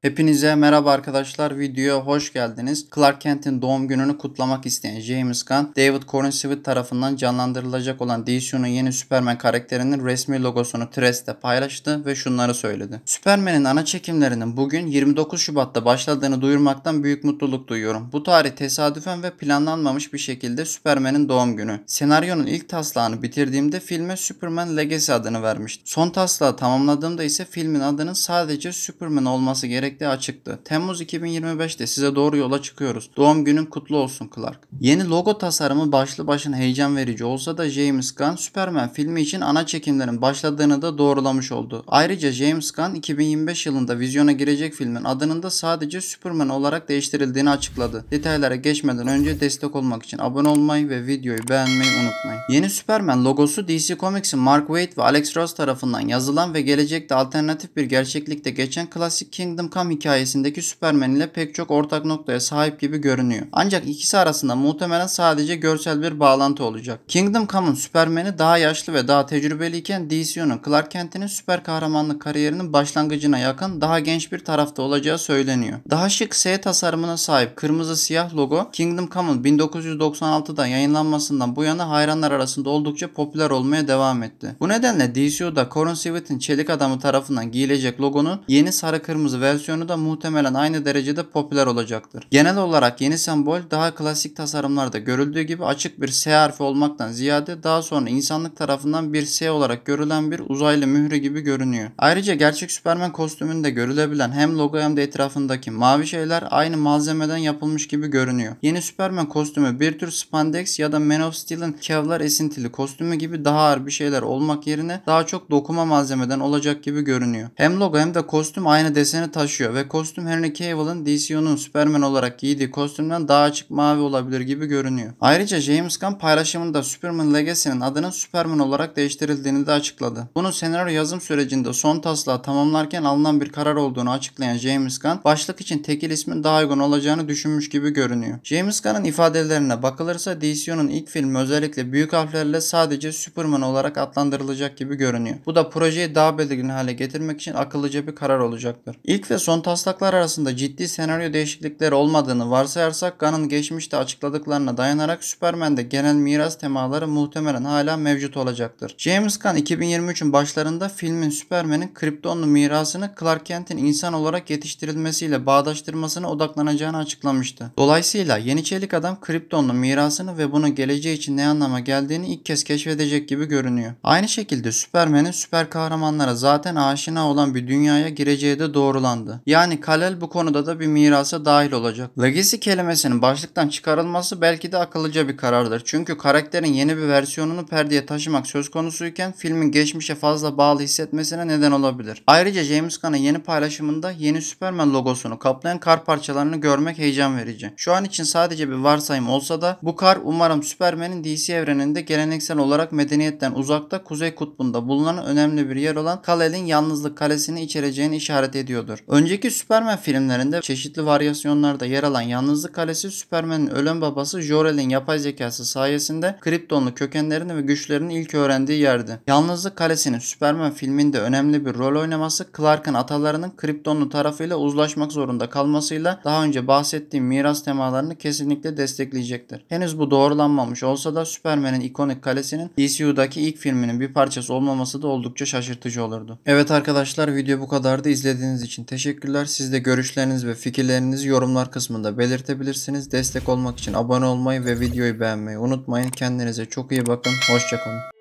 Hepinize merhaba arkadaşlar. Videoya hoş geldiniz. Clark Kent'in doğum gününü kutlamak isteyen James Gunn, David Corin tarafından canlandırılacak olan DCU'nun yeni Superman karakterinin resmi logosunu Threads'te paylaştı ve şunları söyledi. Superman'in ana çekimlerinin bugün 29 Şubat'ta başladığını duyurmaktan büyük mutluluk duyuyorum. Bu tarih tesadüfen ve planlanmamış bir şekilde Superman'in doğum günü. Senaryonun ilk taslağını bitirdiğimde filme Superman Legacy adını vermiştim. Son taslağı tamamladığımda ise filmin adının sadece Superman olması gerekiyor sürekli açıktı. Temmuz 2025'te size doğru yola çıkıyoruz. Doğum günün kutlu olsun Clark. Yeni logo tasarımı başlı başına heyecan verici olsa da James Gunn Superman filmi için ana çekimlerin başladığını da doğrulamış oldu. Ayrıca James Gunn 2025 yılında vizyona girecek filmin adının da sadece Superman olarak değiştirildiğini açıkladı. Detaylara geçmeden önce destek olmak için abone olmayı ve videoyu beğenmeyi unutmayın. Yeni Superman logosu DC Comics'in Mark Waid ve Alex Ross tarafından yazılan ve gelecekte alternatif bir gerçeklikte geçen klasik Kingdom Come Arkham hikayesindeki Superman ile pek çok ortak noktaya sahip gibi görünüyor. Ancak ikisi arasında muhtemelen sadece görsel bir bağlantı olacak. Kingdom Come'un Superman'i daha yaşlı ve daha tecrübeliyken DCU'nun Clark Kent'in süper kahramanlık kariyerinin başlangıcına yakın daha genç bir tarafta olacağı söyleniyor. Daha şık S tasarımına sahip kırmızı siyah logo Kingdom Come'ın 1996'da yayınlanmasından bu yana hayranlar arasında oldukça popüler olmaya devam etti. Bu nedenle DC'da Corin Sievert'in Çelik Adamı tarafından giyilecek logonun yeni sarı kırmızı versiyonu versiyonu da muhtemelen aynı derecede popüler olacaktır. Genel olarak yeni sembol daha klasik tasarımlarda görüldüğü gibi açık bir S harfi olmaktan ziyade daha sonra insanlık tarafından bir S olarak görülen bir uzaylı mührü gibi görünüyor. Ayrıca gerçek Superman kostümünde görülebilen hem logo hem de etrafındaki mavi şeyler aynı malzemeden yapılmış gibi görünüyor. Yeni Superman kostümü bir tür spandex ya da Man of Steel'in kevlar esintili kostümü gibi daha ağır bir şeyler olmak yerine daha çok dokuma malzemeden olacak gibi görünüyor. Hem logo hem de kostüm aynı deseni taşıyor değişiyor ve kostüm Henry Cavill'ın DCU'nun Superman olarak giydiği kostümden daha açık mavi olabilir gibi görünüyor. Ayrıca James Gunn paylaşımında Superman Legacy'nin adının Superman olarak değiştirildiğini de açıkladı. Bunu senaryo yazım sürecinde son taslağı tamamlarken alınan bir karar olduğunu açıklayan James Gunn, başlık için tekil ismin daha uygun olacağını düşünmüş gibi görünüyor. James Gunn'ın ifadelerine bakılırsa DCU'nun ilk filmi özellikle büyük harflerle sadece Superman olarak adlandırılacak gibi görünüyor. Bu da projeyi daha belirgin hale getirmek için akıllıca bir karar olacaktır. İlk ve son son taslaklar arasında ciddi senaryo değişiklikleri olmadığını varsayarsak Gunn'ın geçmişte açıkladıklarına dayanarak Superman'de genel miras temaları muhtemelen hala mevcut olacaktır. James Gunn 2023'ün başlarında filmin Superman'in Kryptonlu mirasını Clark Kent'in insan olarak yetiştirilmesiyle bağdaştırmasına odaklanacağını açıklamıştı. Dolayısıyla Yeni Çelik Adam Kryptonlu mirasını ve bunun geleceği için ne anlama geldiğini ilk kez keşfedecek gibi görünüyor. Aynı şekilde Superman'in süper kahramanlara zaten aşina olan bir dünyaya gireceği de doğrulandı. Yani Kalel bu konuda da bir mirasa dahil olacak. Legacy kelimesinin başlıktan çıkarılması belki de akıllıca bir karardır. Çünkü karakterin yeni bir versiyonunu perdeye taşımak söz konusuyken filmin geçmişe fazla bağlı hissetmesine neden olabilir. Ayrıca James Gunn'ın yeni paylaşımında yeni Superman logosunu kaplayan kar parçalarını görmek heyecan verici. Şu an için sadece bir varsayım olsa da bu kar umarım Superman'in DC evreninde geleneksel olarak medeniyetten uzakta Kuzey Kutbu'nda bulunan önemli bir yer olan Kalel'in yalnızlık kalesini içereceğini işaret ediyordur. Ön Önceki Superman filmlerinde çeşitli varyasyonlarda yer alan Yalnızlık Kalesi Superman'in ölen babası Jor-El'in yapay zekası sayesinde Kryptonlu kökenlerini ve güçlerini ilk öğrendiği yerdi. Yalnızlık Kalesi'nin Superman filminde önemli bir rol oynaması Clark'ın atalarının Kryptonlu tarafıyla uzlaşmak zorunda kalmasıyla daha önce bahsettiğim miras temalarını kesinlikle destekleyecektir. Henüz bu doğrulanmamış olsa da Superman'in ikonik kalesinin DCU'daki ilk filminin bir parçası olmaması da oldukça şaşırtıcı olurdu. Evet arkadaşlar video bu kadardı. İzlediğiniz için teşekkür teşekkürler. Siz de görüşleriniz ve fikirlerinizi yorumlar kısmında belirtebilirsiniz. Destek olmak için abone olmayı ve videoyu beğenmeyi unutmayın. Kendinize çok iyi bakın. Hoşçakalın.